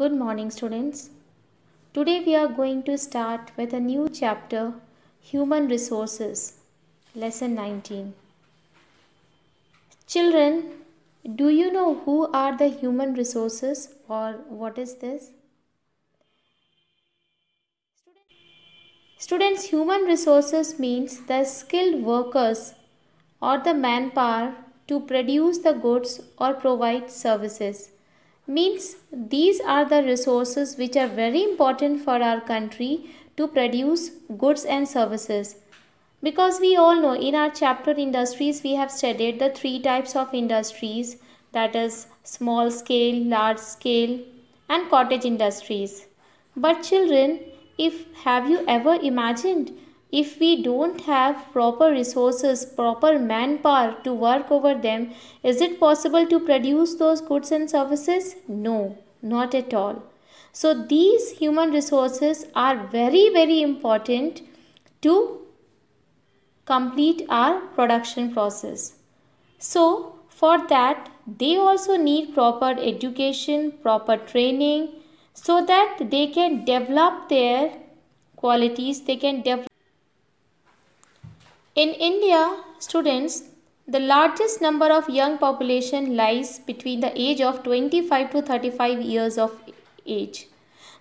Good morning, students. Today we are going to start with a new chapter Human Resources, Lesson 19. Children, do you know who are the human resources or what is this? Students, human resources means the skilled workers or the manpower to produce the goods or provide services means these are the resources which are very important for our country to produce goods and services because we all know in our chapter industries we have studied the three types of industries that is small scale large scale and cottage industries but children if have you ever imagined if we don't have proper resources, proper manpower to work over them, is it possible to produce those goods and services? No, not at all. So these human resources are very, very important to complete our production process. So for that, they also need proper education, proper training so that they can develop their qualities, they can develop in India, students, the largest number of young population lies between the age of 25 to 35 years of age.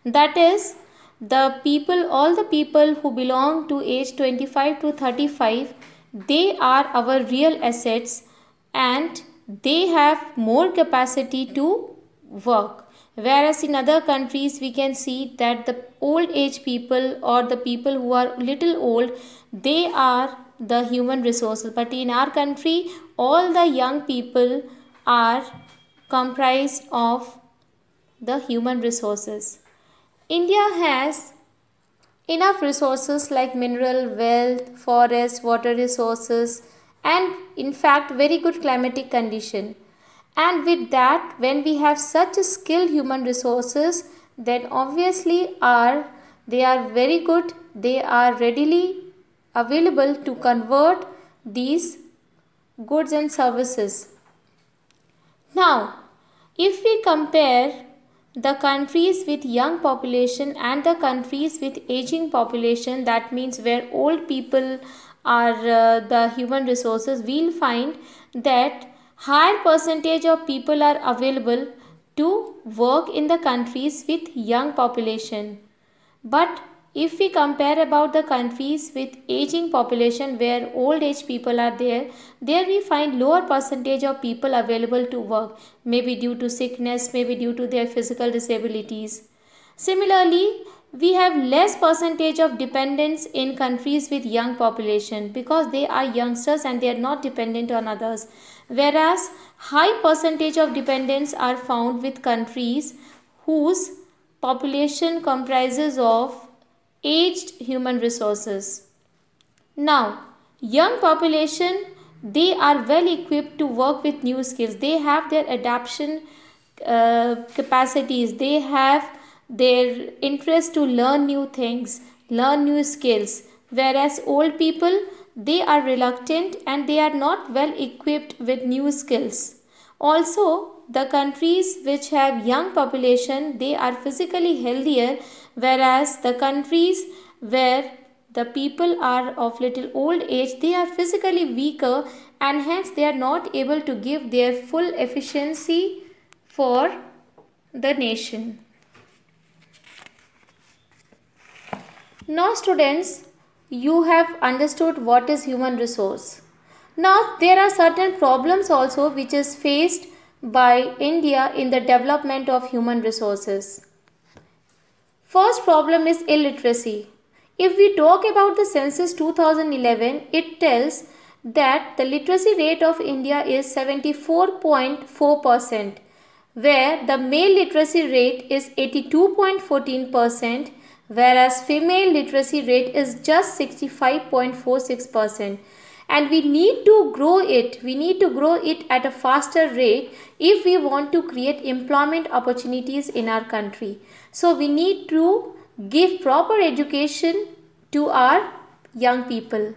That is, the people, all the people who belong to age 25 to 35, they are our real assets and they have more capacity to work. Whereas in other countries, we can see that the old age people or the people who are little old, they are the human resources but in our country all the young people are comprised of the human resources india has enough resources like mineral wealth forest water resources and in fact very good climatic condition and with that when we have such skilled human resources then obviously are they are very good they are readily available to convert these goods and services. Now, if we compare the countries with young population and the countries with aging population, that means where old people are uh, the human resources, we'll find that higher percentage of people are available to work in the countries with young population. But if we compare about the countries with aging population where old age people are there, there we find lower percentage of people available to work, maybe due to sickness, maybe due to their physical disabilities. Similarly, we have less percentage of dependents in countries with young population because they are youngsters and they are not dependent on others. Whereas high percentage of dependents are found with countries whose population comprises of aged human resources. Now, young population, they are well equipped to work with new skills. They have their adaption uh, capacities. They have their interest to learn new things, learn new skills. Whereas old people, they are reluctant and they are not well equipped with new skills. Also, the countries which have young population, they are physically healthier, whereas the countries where the people are of little old age, they are physically weaker and hence they are not able to give their full efficiency for the nation. Now students, you have understood what is human resource. Now there are certain problems also which is faced by India in the development of human resources. First problem is illiteracy. If we talk about the census 2011, it tells that the literacy rate of India is 74.4%, where the male literacy rate is 82.14%, whereas female literacy rate is just 65.46% and we need to grow it we need to grow it at a faster rate if we want to create employment opportunities in our country so we need to give proper education to our young people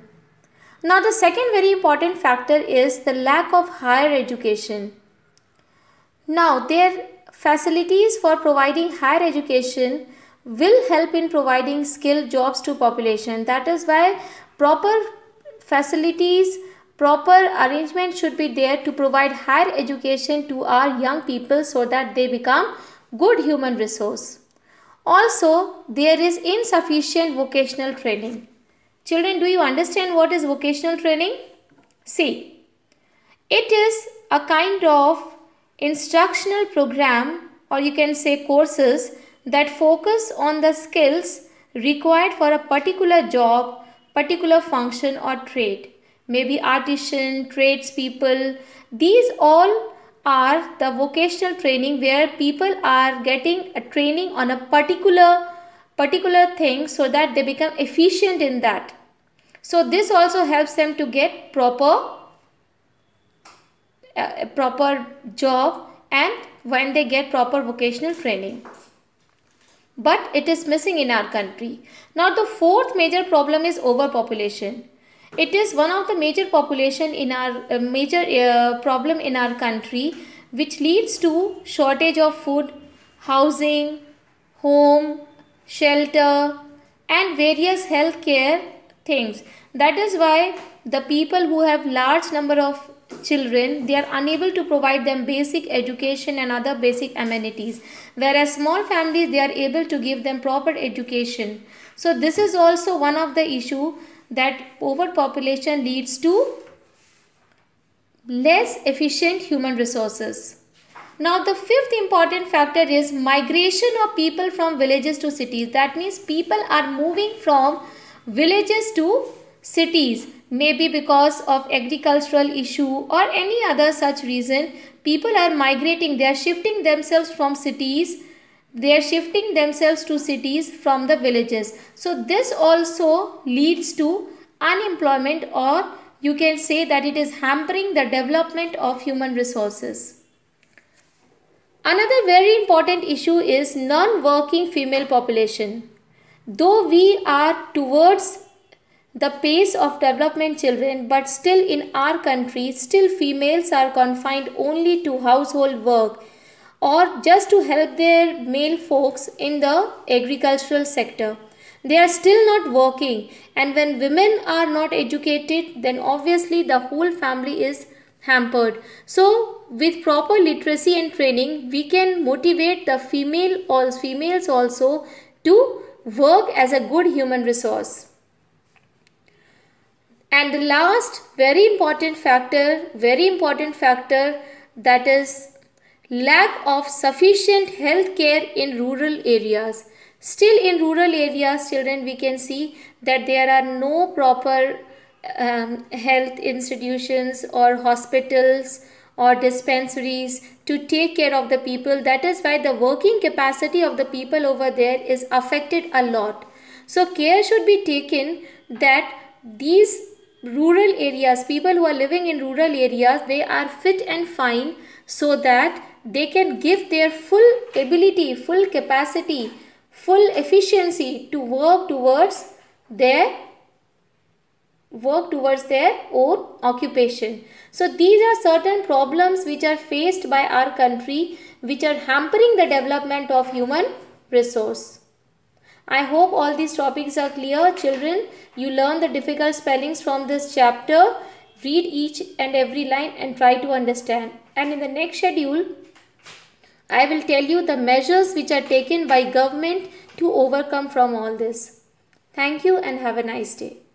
now the second very important factor is the lack of higher education now their facilities for providing higher education will help in providing skilled jobs to population that is why proper facilities, proper arrangement should be there to provide higher education to our young people so that they become good human resource. Also, there is insufficient vocational training. Children, do you understand what is vocational training? See, it is a kind of instructional program or you can say courses that focus on the skills required for a particular job particular function or trade. Maybe artisan, tradespeople. These all are the vocational training where people are getting a training on a particular particular thing so that they become efficient in that. So this also helps them to get proper uh, proper job and when they get proper vocational training but it is missing in our country. Now the fourth major problem is overpopulation. It is one of the major population in our uh, major uh, problem in our country which leads to shortage of food, housing, home, shelter and various healthcare things. That is why the people who have large number of children they are unable to provide them basic education and other basic amenities whereas small families they are able to give them proper education so this is also one of the issue that overpopulation leads to less efficient human resources now the fifth important factor is migration of people from villages to cities that means people are moving from villages to cities Maybe because of agricultural issue or any other such reason, people are migrating, they are shifting themselves from cities, they are shifting themselves to cities from the villages. So this also leads to unemployment or you can say that it is hampering the development of human resources. Another very important issue is non-working female population. Though we are towards the pace of development children but still in our country still females are confined only to household work or just to help their male folks in the agricultural sector they are still not working and when women are not educated then obviously the whole family is hampered so with proper literacy and training we can motivate the female or females also to work as a good human resource and the last very important factor, very important factor that is lack of sufficient health care in rural areas. Still in rural areas children we can see that there are no proper um, health institutions or hospitals or dispensaries to take care of the people. That is why the working capacity of the people over there is affected a lot. So care should be taken that these rural areas, people who are living in rural areas, they are fit and fine so that they can give their full ability, full capacity, full efficiency to work towards their work towards their own occupation. So these are certain problems which are faced by our country which are hampering the development of human resource. I hope all these topics are clear. Children, you learn the difficult spellings from this chapter. Read each and every line and try to understand. And in the next schedule, I will tell you the measures which are taken by government to overcome from all this. Thank you and have a nice day.